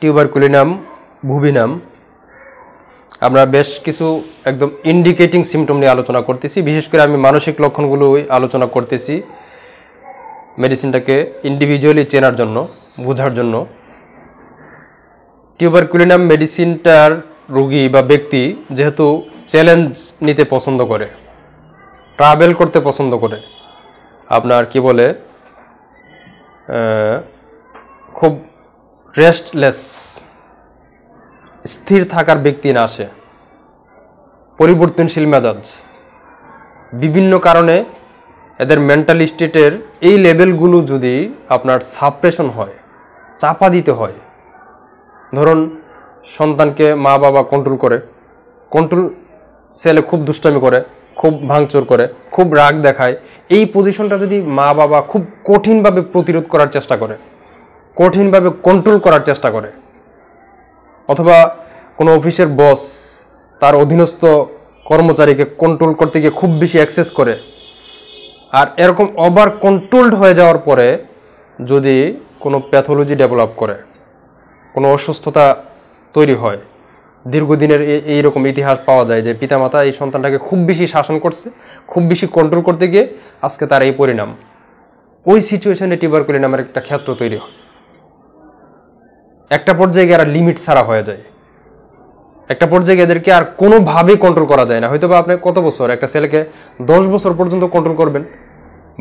Tuberculinum ভুবিনাম আমরা বেশ কিছু একদম ইন্ডিকেটিং সিমটম নিয়ে আলোচনা করতেছি বিশেষ করে আমি মানসিক লক্ষণগুলো আলোচনা করতেছি মেডিসিনটাকে ইন্ডিভিজুয়ালি চেনার জন্য বোঝার জন্য টিউবারকুলিনাম মেডিসিনটার রোগী বা ব্যক্তি যেহেতু চ্যালেঞ্জ নিতে পছন্দ করে ট্রাভেল করতে পছন্দ করে আপনার কি বলে খুব রেস্টলেস স্থির থাকার ব্যক্তি না আসে পরিবর্তনশীল মেজাজ বিভিন্ন কারণে এদের মেন্টাল স্টেটের এই লেভেলগুলো যদি আপনার সাপ্রেশন হয় চাপা দিতে হয় ধরুন সন্তানকে মা বাবা কন্ট্রোল করে কন্ট্রোল ছেলে খুব দুষ্টামি করে খুব ভাঙচুর করে খুব রাগ দেখায় এই পজিশনটা যদি মা বাবা খুব কঠিনভাবে প্রতিরোধ করার চেষ্টা করে কঠিনভাবে কন্ট্রোল করার চেষ্টা করে অথবা কোনো অফিসের বস তার অধীনস্থ কর্মচারীকে কন্ট্রোল করতে গিয়ে খুব বেশি অ্যাক্সেস করে আর এরকম ওভার কন্ট্রোলড হয়ে যাওয়ার পরে যদি কোনো প্যাথোলজি ডেভেলপ করে কোনো অসুস্থতা তৈরি হয় দীর্ঘদিনের এইরকম ইতিহাস পাওয়া যায় যে পিতামাতা এই সন্তানটাকে খুব বেশি শাসন করছে খুব বেশি কন্ট্রোল করতে গিয়ে আজকে তার এই পরিণাম ওই সিচুয়েশনে টিবারকুলি নামের একটা ক্ষেত্র তৈরি হয় একটা পর্যায়ে আর লিমিট ছাড়া হয়ে যায় একটা পর্যায়ে এদেরকে আর কোনোভাবেই কন্ট্রোল করা যায় না হয়তো বা আপনি কত বছর একটা ছেলেকে দশ বছর পর্যন্ত কন্ট্রোল করবেন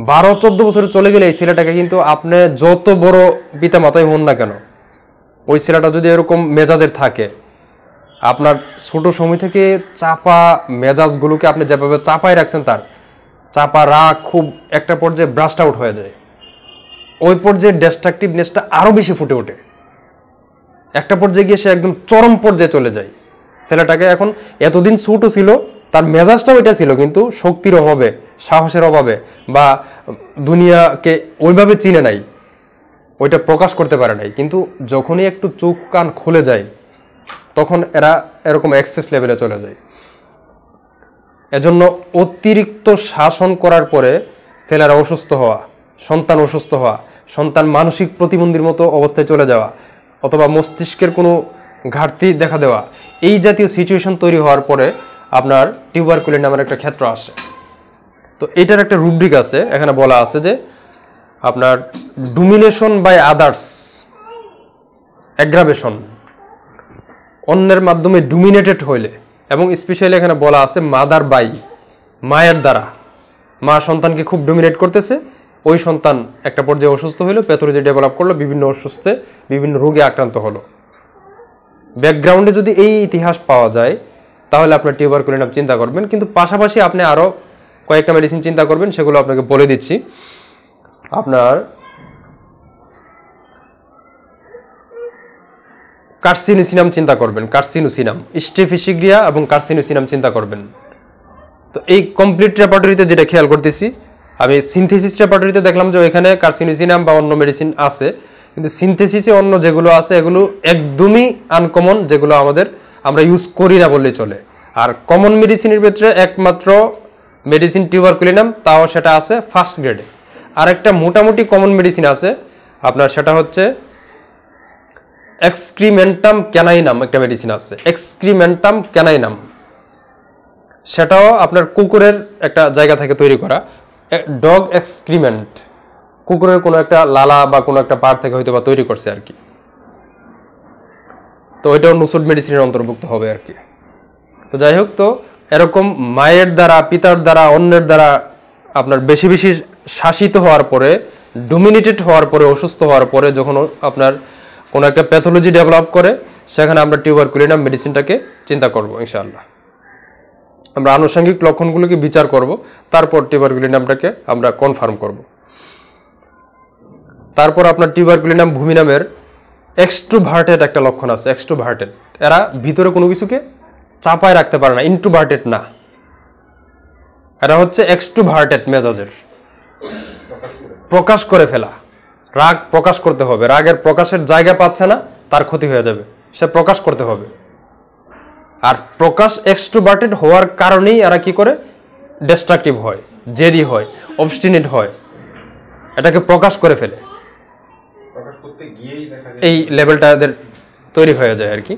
বারো চোদ্দ বছরে চলে গেলে এই ছেলেটাকে কিন্তু আপনি যত বড় পিতা মাতাই হন না কেন ওই ছেলেটা যদি এরকম মেজাজের থাকে আপনার ছোট সময় থেকে চাপা মেজাজগুলোকে আপনি যেভাবে চাপায় রাখছেন তার চাপা রাগ খুব একটা পর্যায়ে ব্রাস্ট আউট হয়ে যায় ওই পর্যায়ে ডেস্ট্রাকটিভনেসটা আরও বেশি ফুটে ওঠে একটা পর্যায়ে গিয়ে সে একদম চরম পর্যায়ে চলে যায় ছেলেটাকে এখন এতদিন ছোটো ছিল তার মেজাজটাও এটা ছিল কিন্তু শক্তির অভাবে সাহসের অভাবে বা দুনিয়াকে ওইভাবে চিনে নাই ওইটা প্রকাশ করতে পারে নাই কিন্তু যখনই একটু চোখ কান খুলে যায় তখন এরা এরকম অ্যাক্সেস লেভেলে চলে যায় এজন্য অতিরিক্ত শাসন করার পরে ছেলেরা অসুস্থ হওয়া সন্তান অসুস্থ হওয়া সন্তান মানসিক প্রতিবন্ধীর মতো অবস্থায় চলে যাওয়া অথবা মস্তিষ্কের কোনো ঘাটতি দেখা দেওয়া এই জাতীয় সিচুয়েশন তৈরি হওয়ার পরে আপনার টিউবারকুলিন নামের একটা ক্ষেত্র আসে তো এটার একটা রুব্রিক আছে এখানে বলা আছে যে আপনার ডুমিনেশন বাই আদার্স অ্যাগ্রাভেশন অন্যের মাধ্যমে ডোমিনেটেড হইলে এবং স্পেশালি এখানে বলা আছে মাদার বাই মায়ের দ্বারা মা সন্তানকে খুব ডোমিনেট করতেছে ওই সন্তান একটা পর্যায়ে অসুস্থ হলো প্যাথোলজি ডেভেলপ করলো বিভিন্ন অসুস্থে বিভিন্ন রোগে আক্রান্ত হলো ব্যাকগ্রাউন্ডে যদি এই ইতিহাস পাওয়া যায় তাহলে আপনার করে নাম চিন্তা করবেন কিন্তু পাশাপাশি আপনি আরও কয়েকটা মেডিসিন চিন্তা করবেন সেগুলো আপনাকে বলে দিচ্ছি আপনার কার্সিনুসিনাম চিন্তা করবেন কার্সিনুসিনাম স্টেফিসিগ্রিয়া এবং কার্সিনুসিনাম চিন্তা করবেন তো এই কমপ্লিট রেপার্টরিতে যেটা খেয়াল করতেছি আমি সিনথেসিস রেপার্টরিতে দেখলাম যে ওইখানে কার্সিনুসিনাম বা অন্য মেডিসিন আছে কিন্তু সিনথেসিসে অন্য যেগুলো আছে এগুলো একদমই আনকমন যেগুলো আমাদের আমরা ইউজ করি না বললে চলে আর কমন মেডিসিনের ভেতরে একমাত্র মেডিসিন টিউবারকুলিনাম তাও সেটা আছে ফার্স্ট গ্রেডে আর একটা মোটামুটি কমন মেডিসিন আছে আপনার সেটা হচ্ছে এক্সক্রিমেন্টাম ক্যানাইনাম একটা মেডিসিন আছে এক্সক্রিমেন্টাম ক্যানাইনাম সেটাও আপনার কুকুরের একটা জায়গা থেকে তৈরি করা ডগ এক্সক্রিমেন্ট কুকুরের কোনো একটা লালা বা কোনো একটা পার থেকে হয়তো বা তৈরি করছে আর কি তো ওইটাও নুসুড মেডিসিনের অন্তর্ভুক্ত হবে আর কি তো যাই হোক তো এরকম মায়ের দ্বারা পিতার দ্বারা অন্যের দ্বারা আপনার বেশি বেশি শাসিত হওয়ার পরে ডোমিনেটেড হওয়ার পরে অসুস্থ হওয়ার পরে যখন আপনার কোনো একটা প্যাথোলজি ডেভেলপ করে সেখানে আমরা টিউবার কুলিনাম মেডিসিনটাকে চিন্তা করব ইনশাআল্লাহ আমরা আনুষঙ্গিক লক্ষণগুলোকে বিচার করব তারপর টিউবার কুলিনামটাকে আমরা কনফার্ম করব তারপর আপনার টিউবার কুলিনাম ভূমি নামের এক্সট্রোভার্টেড একটা লক্ষণ আছে এক্সট্রোভার্টেড এরা ভিতরে কোনো কিছুকে চাপায় রাখতে পারে না ইন্ট্রোভার্টেড না এরা হচ্ছে এক্সট্রোভার্টেড মেজাজের প্রকাশ করে ফেলা রাগ প্রকাশ করতে হবে রাগের প্রকাশের জায়গা পাচ্ছে না তার ক্ষতি হয়ে যাবে সে প্রকাশ করতে হবে আর প্রকাশ এক্সট্রোভার্টেড হওয়ার কারণেই এরা কি করে ডিস্ট্রাকটিভ হয় জেদি হয় অবস্টিনেট হয় এটাকে প্রকাশ করে ফেলে এই লেভেলটা এদের তৈরি হয়ে যায় আর কি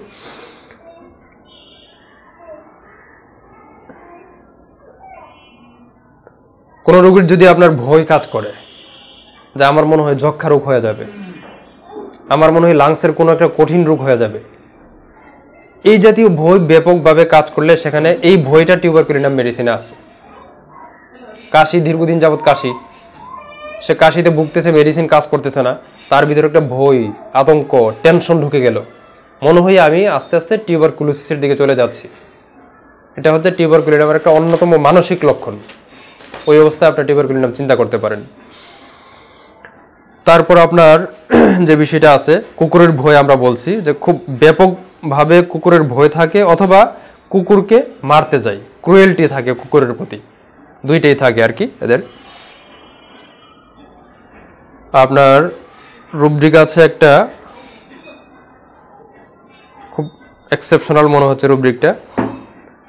কোনো রোগীর যদি আপনার ভয় কাজ করে যে আমার মনে হয় যক্ষা রোগ হয়ে যাবে আমার মনে হয় লাংসের কোনো একটা কঠিন রোগ হয়ে যাবে এই জাতীয় ভয় ব্যাপকভাবে কাজ করলে সেখানে এই ভয়টা টিউবারকুলিনাম মেডিসিনে আছে কাশি দীর্ঘদিন যাবৎ কাশি সে কাশিতে ভুগতেছে মেডিসিন কাজ করতেছে না তার ভিতরে একটা ভয় আতঙ্ক টেনশন ঢুকে গেল মনে হয় আমি আস্তে আস্তে টিউবারকুলোসিসের দিকে চলে যাচ্ছি এটা হচ্ছে টিউবারকুলিনামের একটা অন্যতম মানসিক লক্ষণ ওই অবস্থায় আপনার টিউবারকুলিনাম চিন্তা করতে পারেন তারপর আপনার যে বিষয়টা আছে কুকুরের ভয় আমরা বলছি যে খুব ব্যাপকভাবে কুকুরের ভয় থাকে অথবা কুকুরকে মারতে যাই ক্রুয়েলটি থাকে কুকুরের প্রতি দুইটাই থাকে আর কি এদের আপনার রুব্রিক আছে একটা খুব এক্সেপশনাল মনে হচ্ছে রুবডিকটা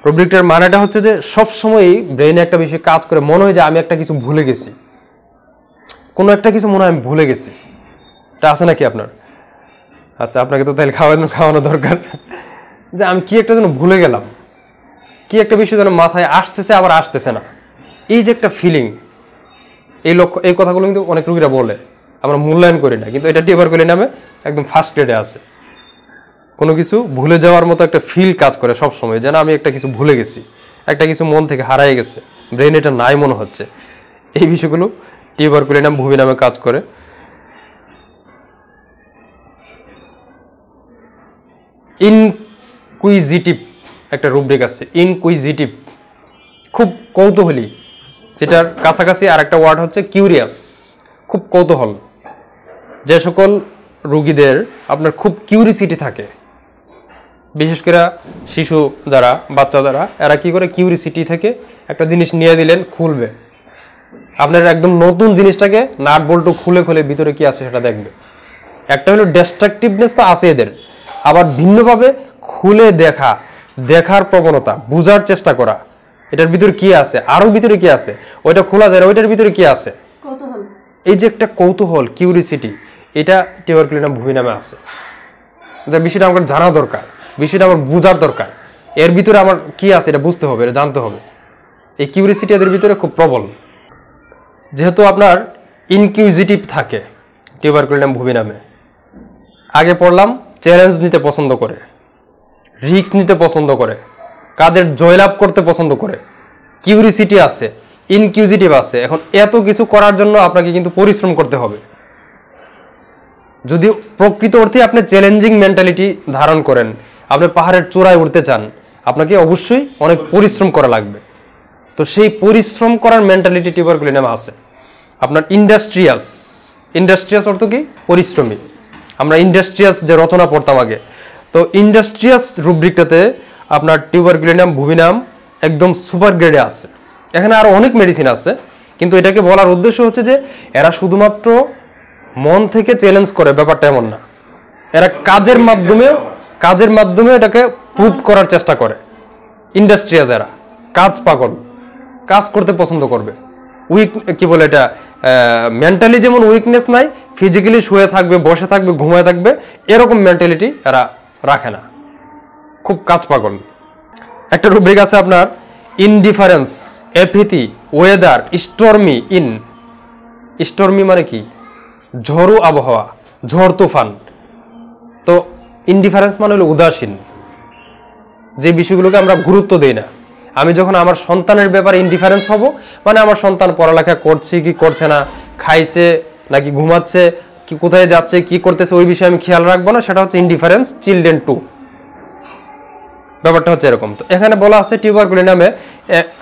রুবডিকটার মানেটা হচ্ছে যে সবসময়ই ব্রেইনে একটা বিষয় কাজ করে মনে হয় যে আমি একটা কিছু ভুলে গেছি কোনো একটা কিছু মনে হয় আমি ভুলে গেছি এটা আছে নাকি আপনার আচ্ছা আপনাকে তো তাহলে খাওয়ানো খাওয়ানো দরকার যে আমি কি একটা যেন ভুলে গেলাম কি একটা বিষয় যেন মাথায় আসতেছে আবার আসতেছে না এই যে একটা ফিলিং এই লক্ষ্য এই কথাগুলো কিন্তু অনেক রুগীরা বলে আমরা মূল্যায়ন করি না কিন্তু এটা করি নামে একদম ফার্স্ট গ্রেডে আছে কোনো কিছু ভুলে যাওয়ার মতো একটা ফিল কাজ করে সবসময় যেন আমি একটা কিছু ভুলে গেছি একটা কিছু মন থেকে হারায় গেছে ব্রেন এটা নাই মনে হচ্ছে এই বিষয়গুলো টিউবারকুলিনাম ভূমি নামে কাজ করে ইনকুইজিটিভ একটা রুব্রিক আছে ইনকুইজিটিভ খুব কৌতূহলী যেটার কাছাকাছি আর একটা ওয়ার্ড হচ্ছে কিউরিয়াস খুব কৌতূহল যে সকল রুগীদের আপনার খুব কিউরিসিটি থাকে বিশেষ করে শিশু যারা বাচ্চা যারা এরা কি করে কিউরিসিটি থেকে একটা জিনিস নিয়ে দিলেন খুলবে আপনার একদম নতুন জিনিসটাকে নাট বল্টু খুলে খুলে ভিতরে কি আছে সেটা দেখবে একটা হলো ডেস্ট্রাকটিভনেস তো আছে এদের আবার ভিন্নভাবে খুলে দেখা দেখার প্রবণতা বোঝার চেষ্টা করা এটার ভিতরে কি আছে আরও ভিতরে কি আছে ওইটা খোলা যায় ওইটার ভিতরে কি আছে এই যে একটা কৌতূহল কিউরিসিটি এটা টিউবারকুলিনাম ভূমি নামে আছে যা বিষয়টা আমার জানা দরকার বিষয়টা আমার বোঝার দরকার এর ভিতরে আমার কি আছে এটা বুঝতে হবে এটা জানতে হবে এই কিউরিসিটি এদের ভিতরে খুব প্রবল যেহেতু আপনার ইনকিউজিটিভ থাকে টিউবারকুলিনাম ভুবিনামে আগে পড়লাম চ্যালেঞ্জ নিতে পছন্দ করে রিক্স নিতে পছন্দ করে কাদের জয়লাভ করতে পছন্দ করে কিউরিসিটি আছে ইনকিউজিটিভ আছে এখন এত কিছু করার জন্য আপনাকে কিন্তু পরিশ্রম করতে হবে যদি প্রকৃত অর্থে আপনি চ্যালেঞ্জিং মেন্টালিটি ধারণ করেন আপনি পাহাড়ের চূড়ায় উঠতে চান আপনাকে অবশ্যই অনেক পরিশ্রম করা লাগবে তো সেই পরিশ্রম করার মেন্টালিটি নেওয়া আছে আপনার ইন্ডাস্ট্রিয়াস ইন্ডাস্ট্রিয়াস অর্থ কি পরিশ্রমী আমরা ইন্ডাস্ট্রিয়াস যে রচনা পড়তাম আগে তো ইন্ডাস্ট্রিয়াস রুব্রিকটাতে আপনার টিউবারগুলিনাম ভুবিনাম একদম সুপার গ্রেডে আছে এখানে আরও অনেক মেডিসিন আছে কিন্তু এটাকে বলার উদ্দেশ্য হচ্ছে যে এরা শুধুমাত্র মন থেকে চ্যালেঞ্জ করে ব্যাপারটা এমন না এরা কাজের মাধ্যমে কাজের মাধ্যমে এটাকে প্রুভ করার চেষ্টা করে ইন্ডাস্ট্রিয়াস এরা কাজ পাগল কাজ করতে পছন্দ করবে উইক কি বলে এটা মেন্টালি যেমন উইকনেস নাই ফিজিক্যালি শুয়ে থাকবে বসে থাকবে ঘুমায় থাকবে এরকম মেন্টালিটি এরা রাখে না খুব কাজ পাগল একটা রুব্রিক আছে আপনার indifference apathy weather stormy in stormy মানে কি ঝড়ু আবহাওয়া ঝড় তুফান তো ইনডিফারেন্স মানে হলো উদাসীন যে বিষয়গুলোকে আমরা গুরুত্ব দিই না আমি যখন আমার সন্তানের ব্যাপারে ইনডিফারেন্স হব মানে আমার সন্তান পড়ালেখা করছে কি করছে না খাইছে নাকি ঘুমাচ্ছে কি কোথায় যাচ্ছে কি করতেছে ওই বিষয়ে আমি খেয়াল রাখবো না সেটা হচ্ছে ইনডিফারেন্স চিলড্রেন টু ব্যাপারটা হচ্ছে এরকম তো এখানে বলা আছে টিউবারকুলি নামে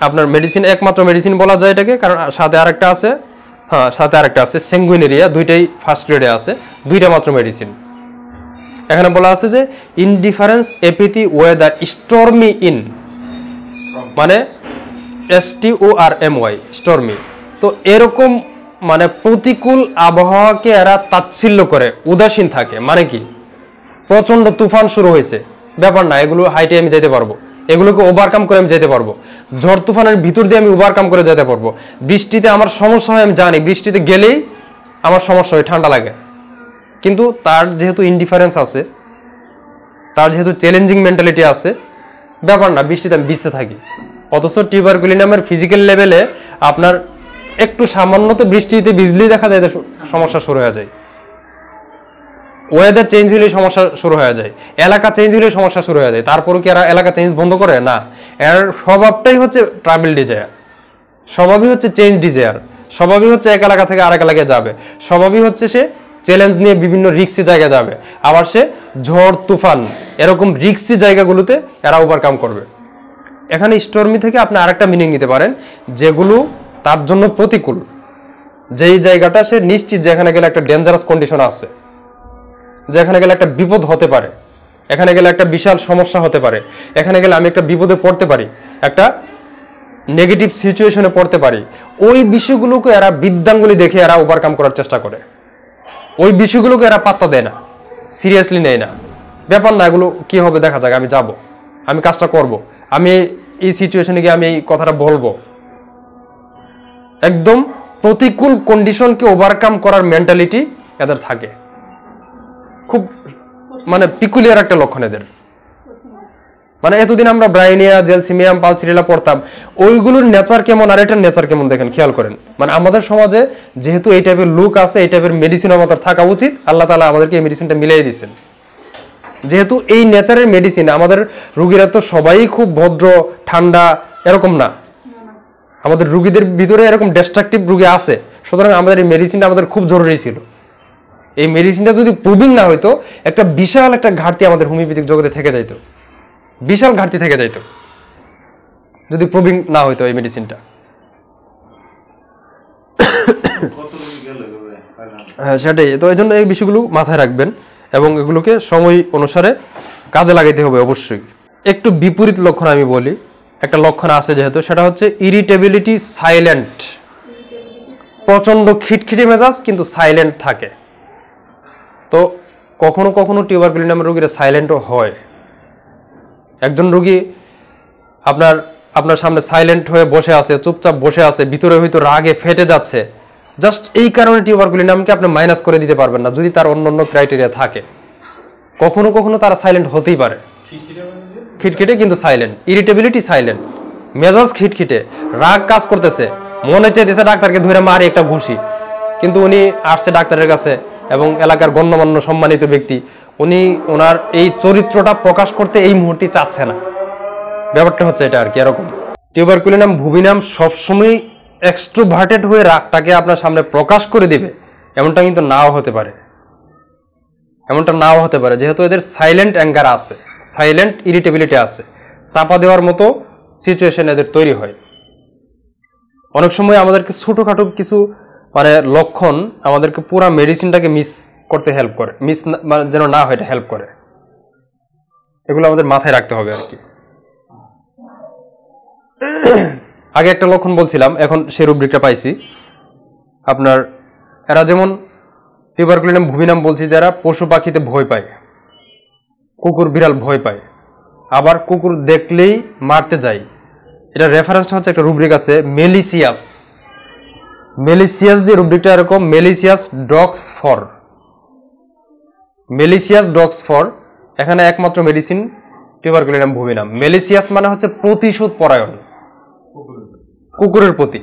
আপনার মেডিসিন একমাত্র মেডিসিন বলা যায় এটাকে কারণ সাথে আরেকটা আছে হ্যাঁ সাথে আরেকটা আছে সেঙ্গুইনেরিয়া দুইটাই ফার্স্ট গ্রেডে আছে দুইটা মাত্র মেডিসিন এখানে বলা আছে যে indifference apathy weather stormy in মানে S T O R M Y stormy তো এরকম মানে প্রতিকূল আবহাওয়াকে এরা তাচ্ছিল্য করে উদাসীন থাকে মানে কি প্রচণ্ড তুফান শুরু হয়েছে ব্যাপার না এগুলো হাইটে আমি যেতে পারবো এগুলোকে ওভারকাম করে আমি যেতে পারবো ঝড় তুফানের ভিতর দিয়ে আমি ওভারকাম করে যেতে পারবো বৃষ্টিতে আমার সমস্যা হয় আমি জানি বৃষ্টিতে গেলেই আমার সমস্যা হয় ঠান্ডা লাগে কিন্তু তার যেহেতু ইনডিফারেন্স আছে তার যেহেতু চ্যালেঞ্জিং মেন্টালিটি আছে ব্যাপার না বৃষ্টিতে আমি ভিজতে থাকি অথচ টিউবারকুলিনামের ফিজিক্যাল লেভেলে আপনার একটু সামান্য তো বৃষ্টিতে ভিজলেই দেখা যায় সমস্যা শুরু হয়ে যায় ওয়েদার চেঞ্জ হলেই সমস্যা শুরু হয়ে যায় এলাকা চেঞ্জ হলেই সমস্যা শুরু হয়ে যায় তারপরে কি এরা এলাকা চেঞ্জ বন্ধ করে না এর স্বভাবটাই হচ্ছে ট্রাভেল ডিজায়ার স্বভাবই হচ্ছে চেঞ্জ ডিজায়ার স্বভাবই হচ্ছে এক এলাকা থেকে আরেক এলাকায় যাবে স্বভাবই হচ্ছে সে চ্যালেঞ্জ নিয়ে বিভিন্ন রিক্সি জায়গা যাবে আবার সে ঝড় তুফান এরকম রিক্সি জায়গাগুলোতে এরা ওভারকাম করবে এখানে স্টর্মি থেকে আপনি আরেকটা মিনিং নিতে পারেন যেগুলো তার জন্য প্রতিকূল যেই জায়গাটা সে নিশ্চিত যেখানে গেলে একটা ডেঞ্জারাস কন্ডিশন আছে যেখানে গেলে একটা বিপদ হতে পারে এখানে গেলে একটা বিশাল সমস্যা হতে পারে এখানে গেলে আমি একটা বিপদে পড়তে পারি একটা নেগেটিভ সিচুয়েশনে পড়তে পারি ওই বিষয়গুলোকে এরা বিদ্যাঙ্গুলি দেখে এরা ওভারকাম করার চেষ্টা করে ওই বিষয়গুলোকে এরা পাত্তা দেয় না সিরিয়াসলি নেয় না ব্যাপার না এগুলো কী হবে দেখা যাক আমি যাব আমি কাজটা করব আমি এই সিচুয়েশনে গিয়ে আমি এই কথাটা বলবো একদম প্রতিকূল কন্ডিশনকে ওভারকাম করার মেন্টালিটি এদের থাকে খুব মানে পিকুলিয়ার একটা লক্ষণ এদের মানে এতদিন আমরা ব্রাইনিয়া জেলসিমিয়াম পালসিরিলা পড়তাম ওইগুলোর নেচার কেমন আর এটার নেচার কেমন দেখেন খেয়াল করেন মানে আমাদের সমাজে যেহেতু এই টাইপের লুক আছে এই টাইপের মেডিসিন আমাদের থাকা উচিত আল্লাহ তালা আমাদেরকে এই মেডিসিনটা মিলিয়ে দিয়েছেন যেহেতু এই নেচারের মেডিসিন আমাদের রুগীরা তো সবাই খুব ভদ্র ঠান্ডা এরকম না আমাদের রুগীদের ভিতরে এরকম ডেস্ট্রাকটিভ রুগী আছে সুতরাং আমাদের এই মেডিসিনটা আমাদের খুব জরুরি ছিল এই মেডিসিনটা যদি প্রুভিং না হইতো একটা বিশাল একটা ঘাটতি আমাদের হোমিওপ্যাথিক জগতে থেকে যাইতো বিশাল ঘাটতি থেকে যাইত যদি প্রুভিং না হইতো এই মেডিসিনটা হ্যাঁ সেটাই তো এই জন্য এই বিষয়গুলো মাথায় রাখবেন এবং এগুলোকে সময় অনুসারে কাজে লাগাইতে হবে অবশ্যই একটু বিপরীত লক্ষণ আমি বলি একটা লক্ষণ আছে যেহেতু সেটা হচ্ছে ইরিটেবিলিটি সাইলেন্ট প্রচণ্ড খিটখিটে মেজাজ কিন্তু সাইলেন্ট থাকে তো কখনো কখনো টিউবারকুলিনামের রোগীরা সাইলেন্টও হয় একজন রুগী আপনার আপনার সামনে সাইলেন্ট হয়ে বসে আছে চুপচাপ বসে আছে ভিতরে হয়তো রাগে ফেটে যাচ্ছে জাস্ট এই কারণে নামকে আপনি মাইনাস করে দিতে পারবেন না যদি তার অন্য অন্য ক্রাইটেরিয়া থাকে কখনো কখনো তারা সাইলেন্ট হতেই পারে খিটখিটে কিন্তু সাইলেন্ট ইরিটেবিলিটি সাইলেন্ট মেজাজ খিটখিটে রাগ কাজ করতেছে মনে চাইতেছে ডাক্তারকে ধরে মারি একটা ঘুষি কিন্তু উনি আসছে ডাক্তারের কাছে এবং এলাকার গণ্যমান্য সম্মানিত ব্যক্তি উনি ওনার এই চরিত্রটা প্রকাশ করতে এই মুহূর্তে চাচ্ছে না ব্যাপারটা হচ্ছে এটা আর কি এরকম টিউবারকুলিনাম ভুবিনাম সবসময় এক্সট্রোভার্টেড হয়ে রাগটাকে আপনার সামনে প্রকাশ করে দেবে এমনটা কিন্তু নাও হতে পারে এমনটা নাও হতে পারে যেহেতু এদের সাইলেন্ট অ্যাঙ্গার আছে সাইলেন্ট ইরিটেবিলিটি আছে চাপা দেওয়ার মতো সিচুয়েশন এদের তৈরি হয় অনেক সময় আমাদেরকে ছোটোখাটো কিছু মানে লক্ষণ আমাদেরকে পুরা মেডিসিনটাকে মিস করতে হেল্প করে মিস মানে যেন না হয় এটা হেল্প করে এগুলো আমাদের মাথায় রাখতে হবে আর কি আগে একটা লক্ষণ বলছিলাম এখন সে রুব্রিকটা পাইছি আপনার এরা যেমন টিউবারকুলিনাম নাম বলছি যারা পশু পাখিতে ভয় পায় কুকুর বিড়াল ভয় পায় আবার কুকুর দেখলেই মারতে যায় এটা রেফারেন্সটা হচ্ছে একটা রুব্রিক আছে মেলিসিয়াস মেলিসিয়াস দিয়ে রুব্রিকটা এরকম malicious dogs for malicious dogs for এখানে একমাত্র মেডিসিন টিউবারকুলিনাম ভুবিনাম মেলিসিয়াস মানে হচ্ছে প্রতিশোধ পরায়ণ কুকুরের প্রতি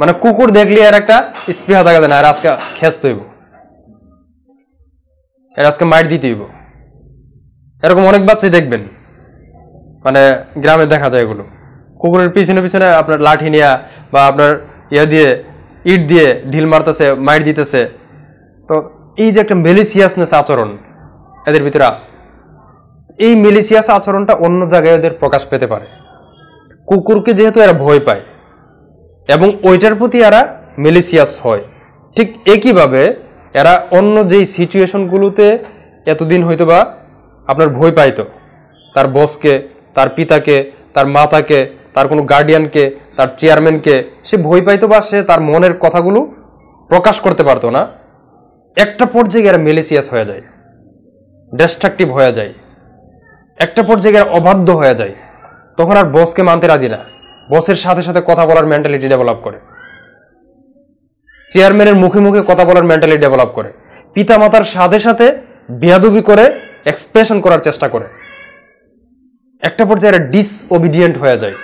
মানে কুকুর দেখলে আর একটা স্পৃহা দেখা যায় না আর আজকে খেস্ত তৈব আর আজকে মাইট দিতে হইব এরকম অনেক বাচ্চাই দেখবেন মানে গ্রামে দেখা যায় এগুলো কুকুরের পিছনে পিছনে আপনার লাঠি নিয়ে বা আপনার ইয়া দিয়ে ইট দিয়ে ঢিল মারতেছে মাইট দিতেছে তো এই যে একটা মেলিসিয়াসনেস আচরণ এদের ভিতরে আছে এই মেলিসিয়াস আচরণটা অন্য জায়গায় ওদের প্রকাশ পেতে পারে কুকুরকে যেহেতু এরা ভয় পায় এবং ওইটার প্রতি এরা মেলিসিয়াস হয় ঠিক একইভাবে এরা অন্য যেই সিচুয়েশনগুলোতে এতদিন হয়তো বা আপনার ভয় পাইতো তার বসকে তার পিতাকে তার মাতাকে তার কোনো গার্ডিয়ানকে তার চেয়ারম্যানকে সে ভয় পাইতো বা সে তার মনের কথাগুলো প্রকাশ করতে পারতো না একটা পর্যায়ে গিয়ে মেলেসিয়াস হয়ে যায় ডেস্ট্রাকটিভ হয়ে যায় একটা পর্যায়ে গিয়ে অবাধ্য হয়ে যায় তখন আর বসকে মানতে রাজি না বসের সাথে সাথে কথা বলার মেন্টালিটি ডেভেলপ করে চেয়ারম্যানের মুখে মুখে কথা বলার মেন্টালিটি ডেভেলপ করে পিতামাতার সাথে সাথে বেয়াদুবি করে এক্সপ্রেশন করার চেষ্টা করে একটা পর্যায়ে ডিসঅবিডিয়েন্ট ডিসওবিডিয়েন্ট হয়ে যায়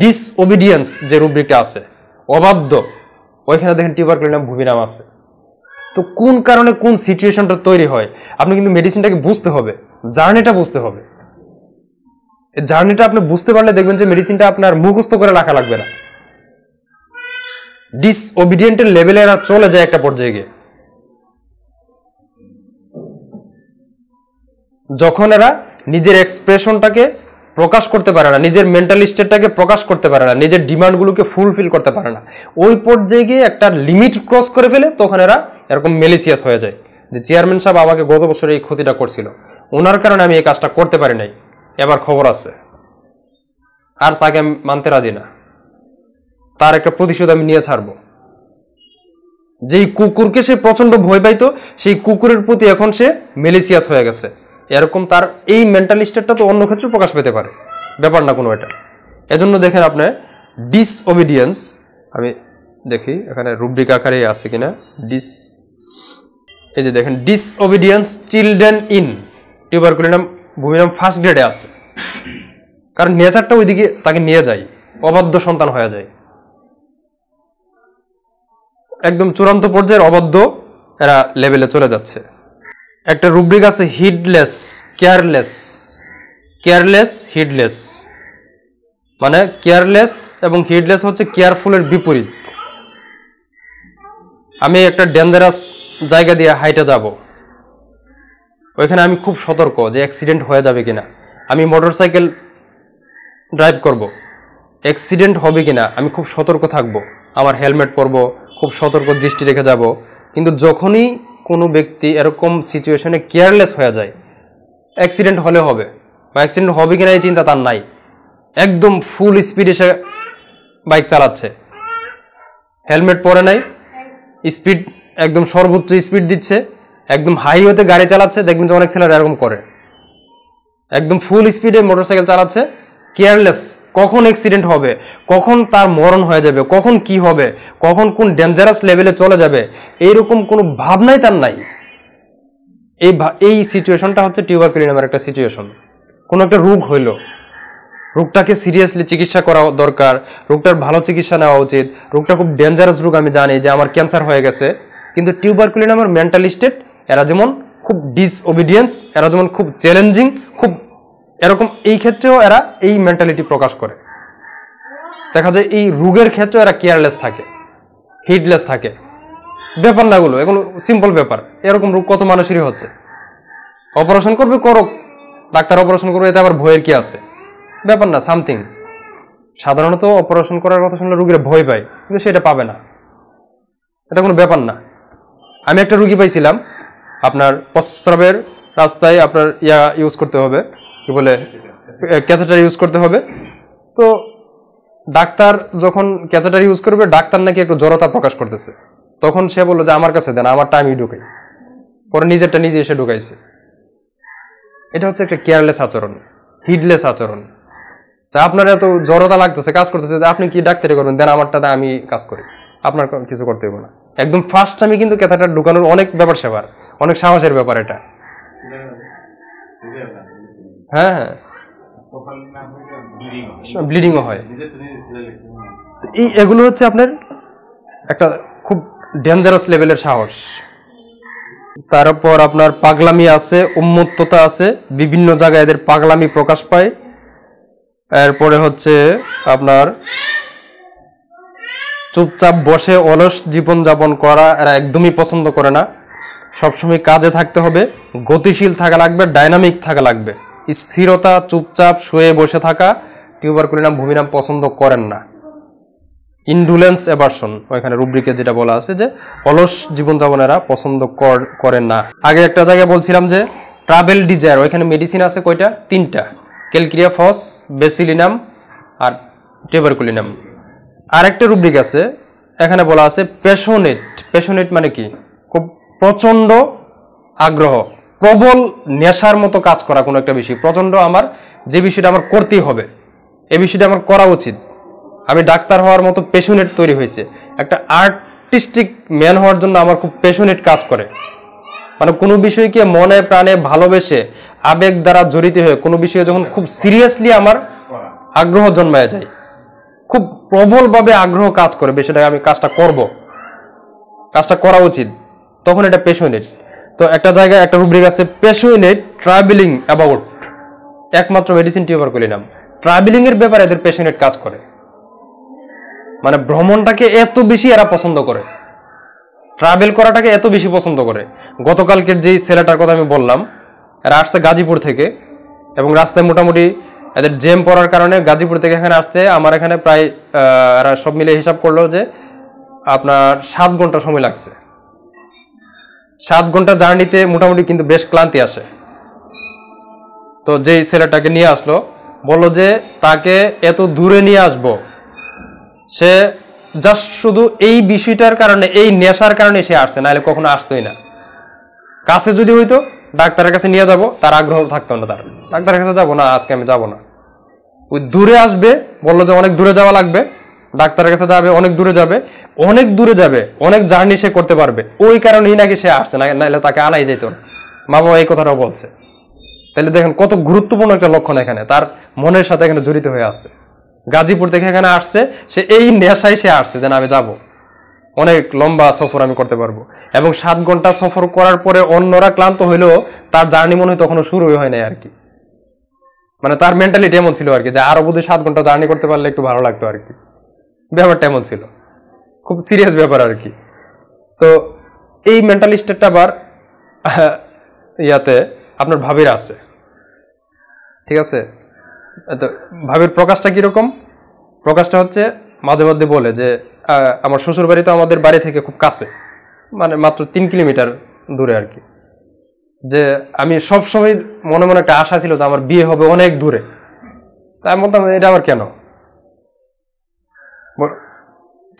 ডিসওবিডিয়েন্স যে রুব্রিকটা আছে অবাধ্য ওইখানে দেখেন টিউবারকুলিনাম ভূমিরাম আছে তো কোন কারণে কোন সিচুয়েশনটা তৈরি হয় আপনি কিন্তু মেডিসিনটাকে বুঝতে হবে জার্নিটা বুঝতে হবে জার্নিটা আপনি বুঝতে পারলে দেখবেন যে মেডিসিনটা আপনার মুখস্থ করে রাখা লাগবে না ডিসওবিডিয়েন্টের লেভেলে এরা চলে যায় একটা পর্যায়ে গিয়ে যখন এরা নিজের এক্সপ্রেশনটাকে প্রকাশ করতে পারে না নিজের মেন্টাল স্টেটটাকে প্রকাশ করতে পারে না নিজের ডিমান্ডগুলোকে ফুলফিল করতে পারে না ওই পর্যায়ে গিয়ে একটা লিমিট ক্রস করে ফেলে তখন এরা এরকম মেলিসিয়াস হয়ে যায় যে চেয়ারম্যান সাহেব আমাকে গত বছর এই ক্ষতিটা করছিল ওনার কারণে আমি এই কাজটা করতে পারি নাই এবার খবর আছে আর তাকে আমি মানতে রাজি না তার একটা প্রতিশোধ আমি নিয়ে ছাড়বো যেই কুকুরকে সে প্রচণ্ড ভয় পাইতো সেই কুকুরের প্রতি এখন সে মেলেসিয়াস হয়ে গেছে এরকম তার এই মেন্টাল স্টেটটা তো অন্য ক্ষেত্রে প্রকাশ পেতে পারে ব্যাপার না কোনো এটা এজন্য দেখেন আপনার ডিসঅবিডিয়েন্স আমি দেখি এখানে রুব্রিক আকারে আছে কিনা ডিস এই যে দেখেন ডিসঅবিডিয়েন্স চিলড্রেন ইন টিউবারকুলিনাম ভূমিনাম ফার্স্ট গ্রেডে আছে কারণ নেচারটা ওইদিকে তাকে নিয়ে যায় অবাধ্য সন্তান হয়ে যায় একদম চূড়ান্ত পর্যায়ের অবাধ্য এরা লেভেলে চলে যাচ্ছে একটা রুব্রিক আছে হিডলেস কেয়ারলেস কেয়ারলেস হিডলেস মানে কেয়ারলেস এবং হিডলেস হচ্ছে কেয়ারফুলের বিপরীত আমি একটা ডেঞ্জারাস জায়গা দিয়ে হাইটে যাব ওইখানে আমি খুব সতর্ক যে অ্যাক্সিডেন্ট হয়ে যাবে কিনা আমি মোটরসাইকেল ড্রাইভ করব। অ্যাক্সিডেন্ট হবে কিনা আমি খুব সতর্ক থাকব। আমার হেলমেট পরব খুব সতর্ক দৃষ্টি রেখে যাব কিন্তু যখনই কোনো ব্যক্তি এরকম সিচুয়েশনে কেয়ারলেস হয়ে যায় অ্যাক্সিডেন্ট হলে হবে বা অ্যাক্সিডেন্ট হবে কিনা এই চিন্তা তার নাই একদম ফুল স্পিডে সে বাইক চালাচ্ছে হেলমেট পরে নাই স্পিড একদম সর্বোচ্চ স্পিড দিচ্ছে একদম হাই হতে গাড়ি চালাচ্ছে দেখবেন যে অনেক ছেলেরা এরকম করে একদম ফুল স্পিডে মোটরসাইকেল চালাচ্ছে কেয়ারলেস কখন অ্যাক্সিডেন্ট হবে কখন তার মরণ হয়ে যাবে কখন কি হবে কখন কোন ডেঞ্জারাস লেভেলে চলে যাবে এইরকম কোনো ভাবনাই তার নাই এই এই সিচুয়েশনটা হচ্ছে টিউবার একটা সিচুয়েশন কোনো একটা রোগ হইলো রোগটাকে সিরিয়াসলি চিকিৎসা করা দরকার রোগটার ভালো চিকিৎসা নেওয়া উচিত রোগটা খুব ডেঞ্জারাস রোগ আমি জানি যে আমার ক্যান্সার হয়ে গেছে কিন্তু টিউবার আমার মেন্টাল স্টেট এরা যেমন খুব ডিসওবিডিয়েন্স এরা যেমন খুব চ্যালেঞ্জিং খুব এরকম এই ক্ষেত্রেও এরা এই মেন্টালিটি প্রকাশ করে দেখা যায় এই রোগের ক্ষেত্রে এরা কেয়ারলেস থাকে হিটলেস থাকে ব্যাপার না এগুলো এগুলো সিম্পল ব্যাপার এরকম রোগ কত মানুষেরই হচ্ছে অপারেশন করবে করক ডাক্তার অপারেশন করবে এতে আবার ভয়ের কি আছে ব্যাপার না সামথিং সাধারণত অপারেশন করার কথা শুনলে রুগীরা ভয় পায় কিন্তু সেটা পাবে না এটা কোনো ব্যাপার না আমি একটা রুগী পাইছিলাম আপনার প্রস্রাবের রাস্তায় আপনার ইয়া ইউজ করতে হবে কি বলে ক্যাথেটার ইউজ করতে হবে তো ডাক্তার যখন ক্যাথেটার ইউজ করবে ডাক্তার নাকি একটু জড়তা প্রকাশ করতেছে তখন সে বললো যে আমার কাছে দেন আমারটা আমি ঢুকাই পরে নিজেরটা নিজে এসে ঢুকাইছে এটা হচ্ছে একটা কেয়ারলেস আচরণ হিডলেস আচরণ তা আপনার এত জড়তা লাগতেছে কাজ করতেছে যে আপনি কি ডাক্তারি করবেন দেন আমারটাতে আমি কাজ করি আপনার কিছু করতে হবে না একদম ফার্স্ট আমি কিন্তু ক্যাথেটার ঢুকানোর অনেক ব্যাপার সেবার অনেক সাহসের ব্যাপার এটা হ্যাঁ হ্যাঁ ব্লিডিংও হয় এই এগুলো হচ্ছে আপনার একটা খুব ডেঞ্জারাস লেভেলের সাহস তারপর আপনার পাগলামি আছে উন্মত্ততা আছে বিভিন্ন জায়গায় এদের পাগলামি প্রকাশ পায় এরপরে হচ্ছে আপনার চুপচাপ বসে অলস জীবনযাপন করা এরা একদমই পছন্দ করে না সবসময় কাজে থাকতে হবে গতিশীল থাকা লাগবে ডাইনামিক থাকা লাগবে স্থিরতা চুপচাপ শুয়ে বসে থাকা টিউবারকুলিনাম ভূমিনাম পছন্দ করেন না ইন্ডুলেন্স এভারশন ওইখানে রুব্রিকে যেটা বলা আছে যে অলস জীবনযাপন এরা পছন্দ করেন না আগে একটা জায়গায় বলছিলাম যে ট্রাভেল ডিজায়ার ওইখানে মেডিসিন আছে কয়টা তিনটা ক্যালক্রিয়া ফস বেসিলিনাম আর টিউবারকুলিনাম আরেকটা রুব্রিক আছে এখানে বলা আছে প্যাশনেট প্যাশনেট মানে কি খুব প্রচণ্ড আগ্রহ প্রবল নেশার মতো কাজ করা কোনো একটা বিষয় প্রচণ্ড আমার যে বিষয়টা আমার করতেই হবে এই বিষয়টা আমার করা উচিত আমি ডাক্তার হওয়ার মতো পেশনেট তৈরি হয়েছে একটা আর্টিস্টিক ম্যান হওয়ার জন্য আমার খুব পেশনেট কাজ করে মানে কোনো বিষয়কে মনে প্রাণে ভালোবেসে আবেগ দ্বারা জড়িত হয়ে কোনো বিষয়ে যখন খুব সিরিয়াসলি আমার আগ্রহ জন্মায় যায় খুব প্রবলভাবে আগ্রহ কাজ করে বিষয়টাকে আমি কাজটা করব কাজটা করা উচিত তখন এটা পেশনেট তো একটা জায়গায় একটা রুব্রিক আছে পেশনেট ট্রাভেলিং অ্যাবাউট একমাত্র মেডিসিনটি ব্যবহার করলাম ট্রাভেলিং এর ব্যাপারে এদের প্যাশনেট কাজ করে মানে ভ্রমণটাকে এত বেশি এরা পছন্দ করে ট্রাভেল করাটাকে এত বেশি পছন্দ করে গতকালকের যেই ছেলেটার কথা আমি বললাম এরা আসছে গাজীপুর থেকে এবং রাস্তায় মোটামুটি এদের জেম পড়ার কারণে গাজীপুর থেকে এখানে আসতে আমার এখানে প্রায় এরা সব মিলে হিসাব করলো যে আপনার সাত ঘন্টা সময় লাগছে সাত ঘন্টা জার্নিতে মোটামুটি কিন্তু বেশ ক্লান্তি আসে তো যেই ছেলেটাকে নিয়ে আসলো বললো যে তাকে এত দূরে নিয়ে আসব সে জাস্ট শুধু এই বিষয়টার কারণে এই নেশার কারণে সে আসছে নাহলে কখনো আসতোই না কাছে যদি হইতো ডাক্তারের কাছে নিয়ে যাব তার আগ্রহ থাকতো না তার ডাক্তারের কাছে যাবো না আজকে আমি যাব না ওই দূরে আসবে বললো যে অনেক দূরে যাওয়া লাগবে ডাক্তারের কাছে যাবে অনেক দূরে যাবে অনেক দূরে যাবে অনেক জার্নি সে করতে পারবে ওই কারণেই নাকি সে আসছে না নাহলে তাকে আনাই যেত না মা বাবা এই কথাটাও বলছে তাহলে দেখেন কত গুরুত্বপূর্ণ একটা লক্ষণ এখানে তার মনের সাথে এখানে জড়িত হয়ে আছে গাজীপুর থেকে এখানে আসছে সে এই নেশায় সে আসছে যে আমি যাব অনেক লম্বা সফর আমি করতে পারবো এবং সাত ঘন্টা সফর করার পরে অন্যরা ক্লান্ত হইলেও তার জার্নি মনে হয় তখনও শুরু হয় নাই আর কি মানে তার মেন্টালিটি এমন ছিল আর কি যে আরো বোধহয় সাত ঘন্টা জার্নি করতে পারলে একটু ভালো লাগতো আর কি ব্যাপারটা এমন ছিল খুব সিরিয়াস ব্যাপার আর কি তো এই মেন্টালিস্টেটটা স্টেটটা আবার ইয়াতে আপনার ভাবির আছে ঠিক আছে তো ভাবের প্রকাশটা কীরকম প্রকাশটা হচ্ছে মাঝে মধ্যে বলে যে আমার শ্বশুর বাড়ি তো আমাদের বাড়ি থেকে খুব কাছে মানে মাত্র তিন কিলোমিটার দূরে আর কি যে আমি সবসময় মনে মনে একটা আশা ছিল যে আমার বিয়ে হবে অনেক দূরে আমি বলতাম এটা আবার কেন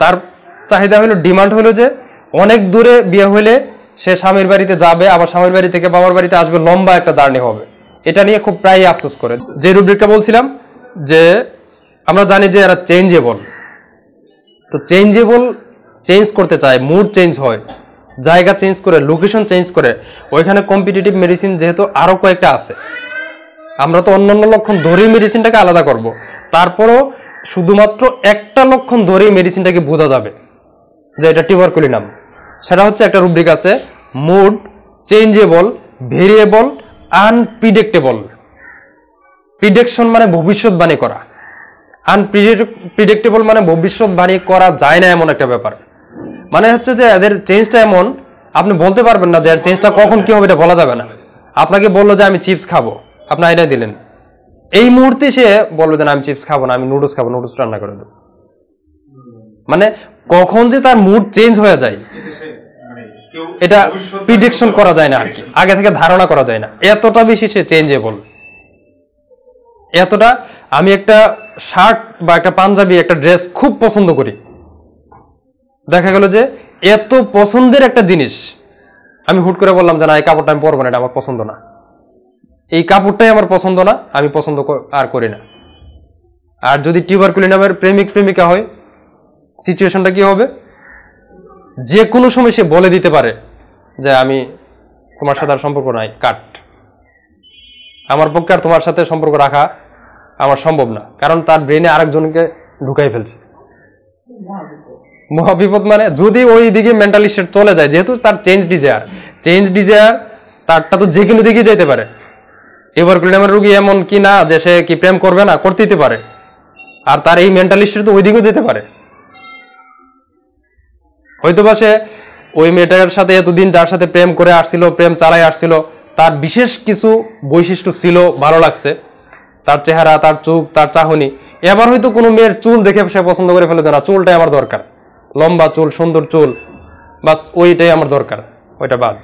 তার চাহিদা হলো ডিমান্ড হলো যে অনেক দূরে বিয়ে হলে সে স্বামীর বাড়িতে যাবে আবার স্বামীর বাড়ি থেকে বাবার বাড়িতে আসবে লম্বা একটা জার্নি হবে এটা নিয়ে খুব প্রায় আফসোস করে যে রুব্রিকটা বলছিলাম যে আমরা জানি যে এরা চেঞ্জেবল তো চেঞ্জেবল চেঞ্জ করতে চায় মুড চেঞ্জ হয় জায়গা চেঞ্জ করে লোকেশন চেঞ্জ করে ওইখানে কম্পিটিটিভ মেডিসিন যেহেতু আরও কয়েকটা আছে আমরা তো অন্যান্য লক্ষণ ধরেই মেডিসিনটাকে আলাদা করব। তারপরও শুধুমাত্র একটা লক্ষণ ধরেই মেডিসিনটাকে বোঝা যাবে যে এটা টিউবারকুলিনাম সেটা হচ্ছে একটা রুব্রিক আছে mood changeable variable unpredictable prediction মানে ভবিষ্যৎবাণী করা আনপ্রিডিক্টেবল মানে ভবিষ্যৎবাণী করা যায় না এমন একটা ব্যাপার মানে হচ্ছে যে এদের চেঞ্জটা এমন আপনি বলতে পারবেন না যে এর চেঞ্জটা কখন কী হবে এটা বলা যাবে না আপনাকে বললো যে আমি চিপস খাবো আপনি আইডিয়া দিলেন এই মুহূর্তে সে বললো যে আমি চিপস খাবো না আমি নুডলস খাবো নুডলস রান্না করে দেবো মানে কখন যে তার মুড চেঞ্জ হয়ে যায় এটা প্রিডিকশন মানে করা যায় না আর কি আগে থেকে ধারণা করা যায় না এতটা বেশি সে চেঞ্জেবল এতটা আমি একটা শার্ট বা একটা পাঞ্জাবি একটা ড্রেস খুব পছন্দ করি দেখা গেল যে এত পছন্দের একটা জিনিস আমি হুট করে বললাম যে না এই কাপড়টা আমি পরবো না এটা আমার পছন্দ না এই কাপড়টাই আমার পছন্দ না আমি পছন্দ আর করি না আর যদি টিউবার কুলি নামের প্রেমিক প্রেমিকা হয় সিচুয়েশনটা কি হবে যে কোনো সময় সে বলে দিতে পারে যে আমি তোমার সাথে আর সম্পর্ক নাই কাট আমার পক্ষে আর তোমার সাথে সম্পর্ক রাখা আমার সম্ভব না কারণ তার ব্রেনে আরেকজনকে ঢুকাই ফেলছে মহাবিপদ মানে যদি ওই দিকে মেন্টালি চলে যায় যেহেতু তার চেঞ্জ ডিজায়ার চেঞ্জ ডিজায়ার তারটা তো যে কোনো দিকেই যেতে পারে এবার ক্লিনামের রুগী এমন কি না যে সে কি প্রেম করবে না করতেই পারে আর তার এই মেন্টালিস্টের তো ওই দিকেও যেতে পারে হয়তোবা সে ওই মেয়েটার সাথে এতদিন যার সাথে প্রেম করে আসছিল প্রেম চালাই আসছিল তার বিশেষ কিছু বৈশিষ্ট্য ছিল ভালো লাগছে তার চেহারা তার চোখ তার চাহনি এবার হয়তো কোনো মেয়ের চুল দেখে সে পছন্দ করে ফেলে না চুলটাই আমার দরকার লম্বা চুল সুন্দর চুল বাস ওইটাই আমার দরকার ওইটা বাদ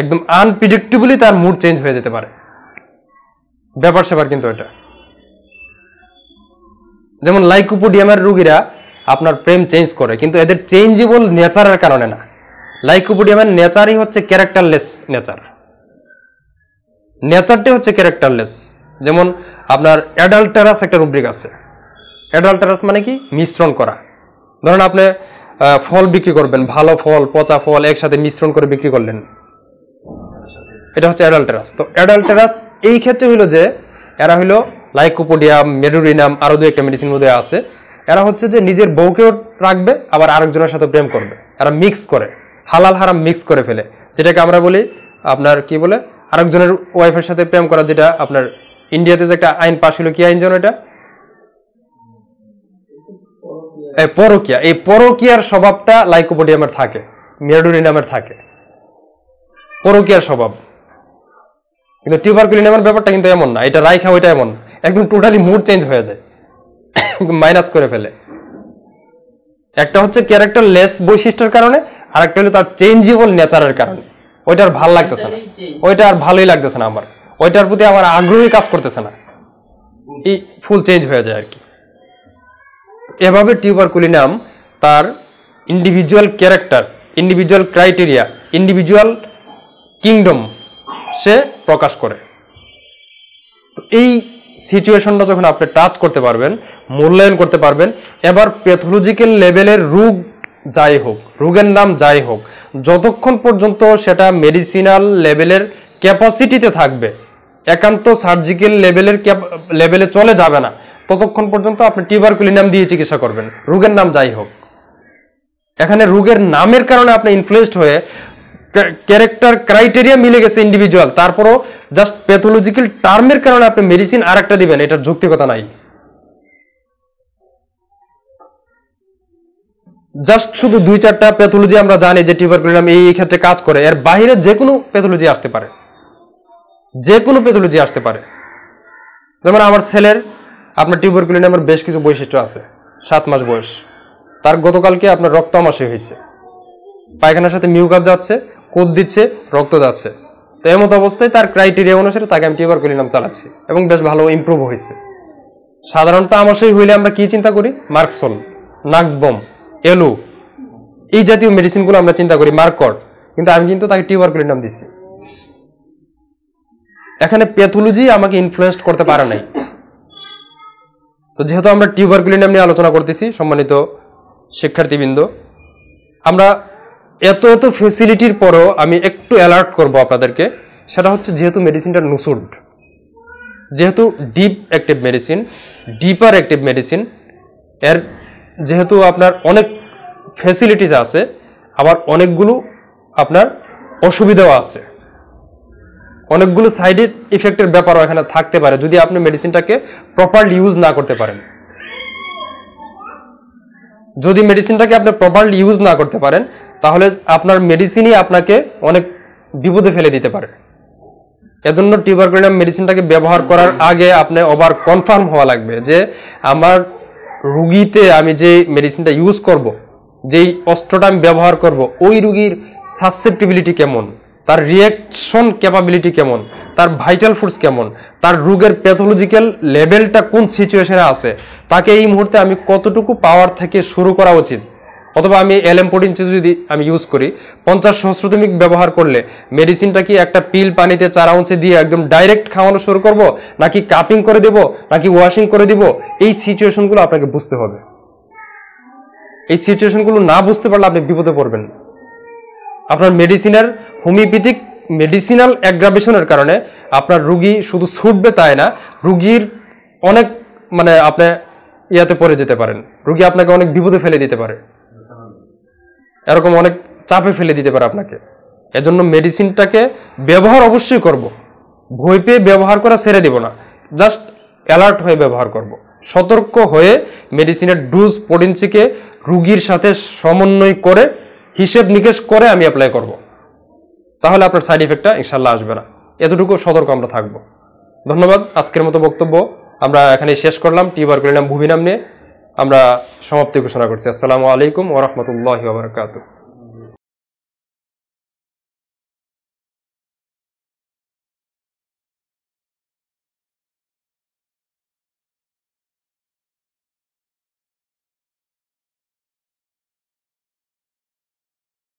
একদম আনপ্রিডিক্টেবলি তার মুড চেঞ্জ হয়ে যেতে পারে ব্যাপার স্যাপার কিন্তু এটা যেমন লাইকুপোডিয়ামের রুগীরা আপনার প্রেম চেঞ্জ করে কিন্তু এদের চেঞ্জেবল নেচারের কারণে না লাইকোপোডিয়ামের নেচারই হচ্ছে ক্যারেক্টারলেস নেচার নেচারটি হচ্ছে ক্যারেক্টারলেস যেমন আপনার অ্যাডাল্টারাস একটা রুব্রিক আছে অ্যাডাল্টারাস মানে কি মিশ্রণ করা ধরেন আপনি ফল বিক্রি করবেন ভালো ফল পচা ফল একসাথে মিশ্রণ করে বিক্রি করলেন এটা হচ্ছে অ্যাডাল্টেরাস তো অ্যাডাল্টেরাস এই ক্ষেত্রে হলো যে এরা হলো লাইকোপোডিয়াম মেডুরিনাম আরও দু একটা মেডিসিন মধ্যে আছে এরা হচ্ছে যে নিজের বউকেও রাখবে আবার আরেকজনের সাথে প্রেম করবে এরা মিক্স করে হালাল হারাম মিক্স করে ফেলে যেটাকে আমরা বলি আপনার কি বলে আরেকজনের ওয়াইফের সাথে প্রেম করা যেটা আপনার ইন্ডিয়াতে যে একটা আইন পাশ হলো কি আইন যেন এটা পরকিয়া এই পরকিয়ার স্বভাবটা লাইকোপোডিয়ামের থাকে নামের থাকে পরকিয়ার স্বভাব কিন্তু টিউবার ব্যাপারটা কিন্তু এমন না এটা রাইখা ওইটা এমন একদম টোটালি মুড চেঞ্জ হয়ে যায় মাইনাস করে ফেলে একটা হচ্ছে ক্যারেক্টার লেস বৈশিষ্ট্যের কারণে আর একটা হলো তার চেঞ্জেবল নেচারের কারণে ওইটা আর ভাল লাগতেছে না ওইটা আর ভালোই লাগতেছে না আমার ওইটার প্রতি আমার আগ্রহী কাজ করতেছে না ফুল চেঞ্জ হয়ে যায় আর কি এভাবে টিউবার কুলিনাম তার individual character individual criteria individual kingdom সে প্রকাশ করে এই সিচুয়েশনটা যখন আপনি টাচ করতে পারবেন মূল্যায়ন করতে পারবেন এবার প্যাথোলজিক্যাল লেভেলের রোগ যাই হোক রোগের নাম যাই হোক যতক্ষণ পর্যন্ত সেটা মেডিসিনাল লেভেলের ক্যাপাসিটিতে থাকবে একান্ত সার্জিক্যাল লেভেলের লেভেলে চলে যাবে না ততক্ষণ পর্যন্ত আপনি টিবারকুলিনাম দিয়ে চিকিৎসা করবেন রোগের নাম যাই হোক এখানে রোগের নামের কারণে আপনি ইনফ্লুয়েসড হয়ে ক্যারেক্টার ক্রাইটেরিয়া মিলে গেছে ইন্ডিভিজুয়াল তারপরও জাস্ট প্যাথোলজিক্যাল টার্মের কারণে আপনি মেডিসিন আর একটা দিবেন এটার যুক্তিকতা নাই জাস্ট শুধু দুই চারটা প্যাথোলজি আমরা জানি যে টিউবারকুলিনাম এই ক্ষেত্রে কাজ করে এর বাইরে যে কোনো প্যাথোলজি আসতে পারে যে কোনো প্যাথোলজি আসতে পারে যেমন আমার ছেলের আপনার টিউবারকুলিনামের বেশ কিছু বৈশিষ্ট্য আছে সাত মাস বয়স তার গতকালকে আপনার রক্ত আমাশয় হয়েছে পায়খানার সাথে মিউকাস যাচ্ছে কোদ দিচ্ছে রক্ত যাচ্ছে তো এমত অবস্থায় তার ক্রাইটেরিয়া অনুসারে তাকে আমি টিউবারকুলিনাম চালাচ্ছি এবং বেশ ভালো ইম্প্রুভ হয়েছে সাধারণত সেই হইলে আমরা কি চিন্তা করি মার্কসল নাক্সবম এলু এই জাতীয় মেডিসিনগুলো আমরা চিন্তা করি মার্কট কিন্তু আমি কিন্তু তাকে টিউবারকুলিনাম দিচ্ছি এখানে প্যাথোলজি আমাকে ইনফ্লুয়েন্স করতে পারে নাই তো যেহেতু আমরা টিউবারকুলিনাম নিয়ে আলোচনা করতেছি সম্মানিত শিক্ষার্থীবৃন্দ আমরা এত এত ফেসিলিটির পরও আমি একটু অ্যালার্ট করব আপনাদেরকে সেটা হচ্ছে যেহেতু মেডিসিনটা নুসুড যেহেতু deep active medicine deeper active medicine এর যেহেতু আপনার অনেক ফেসিলিটিস আছে আবার অনেকগুলো আপনার অসুবিধাও আছে অনেকগুলো সাইড ইফেক্টের ব্যাপারও এখানে থাকতে পারে যদি আপনি মেডিসিনটাকে প্রপারলি ইউজ না করতে পারেন যদি মেডিসিনটাকে আপনি প্রপারলি ইউজ না করতে পারেন তাহলে আপনার মেডিসিনই আপনাকে অনেক বিপদে ফেলে দিতে পারে এজন্য টিউবারকুলিনাম মেডিসিনটাকে ব্যবহার করার আগে আপনি ওভার কনফার্ম হওয়া লাগবে যে আমার রুগীতে আমি যে মেডিসিনটা ইউজ করব। যেই অস্ত্রটা আমি ব্যবহার করব ওই রুগীর সাসেপ্টিবিলিটি কেমন তার রিয়াকশন ক্যাপাবিলিটি কেমন তার ভাইটাল ফোর্স কেমন তার রোগের প্যাথোলজিক্যাল লেভেলটা কোন সিচুয়েশনে আছে তাকে এই মুহূর্তে আমি কতটুকু পাওয়ার থেকে শুরু করা উচিত অথবা আমি এলএম পোটিনটি যদি আমি ইউজ করি পঞ্চাশ সহস্রতমিক ব্যবহার করলে মেডিসিনটা কি একটা পিল পানিতে চার আউন্সে দিয়ে একদম ডাইরেক্ট খাওয়ানো শুরু করব নাকি কাপিং করে দেব নাকি ওয়াশিং করে দিব এই সিচুয়েশনগুলো আপনাকে বুঝতে হবে এই সিচুয়েশনগুলো না বুঝতে পারলে আপনি বিপদে পড়বেন আপনার মেডিসিনের হোমিওপ্যাথিক মেডিসিনাল অ্যাগ্রাভেশনের কারণে আপনার রুগী শুধু ছুটবে তাই না রুগীর অনেক মানে আপনি ইয়াতে পড়ে যেতে পারেন রুগী আপনাকে অনেক বিপদে ফেলে দিতে পারে এরকম অনেক চাপে ফেলে দিতে পারে আপনাকে এজন্য মেডিসিনটাকে ব্যবহার অবশ্যই করব। ভয় পেয়ে ব্যবহার করা ছেড়ে দেব না জাস্ট অ্যালার্ট হয়ে ব্যবহার করব। সতর্ক হয়ে মেডিসিনের ডোজ পটেন্সিকে রুগীর সাথে সমন্বয় করে হিসেব নিকেশ করে আমি অ্যাপ্লাই করব। তাহলে আপনার সাইড ইফেক্টটা ইনশাল্লাহ আসবে না এতটুকু সতর্ক আমরা থাকব ধন্যবাদ আজকের মতো বক্তব্য আমরা এখানে শেষ করলাম টিউবার করিলাম ভূমি নাম নিয়ে আমরা সমাপ্তি ঘোষণা করছি আসসালামু আলাইকুম ওরহমতুল্লাহ বাকু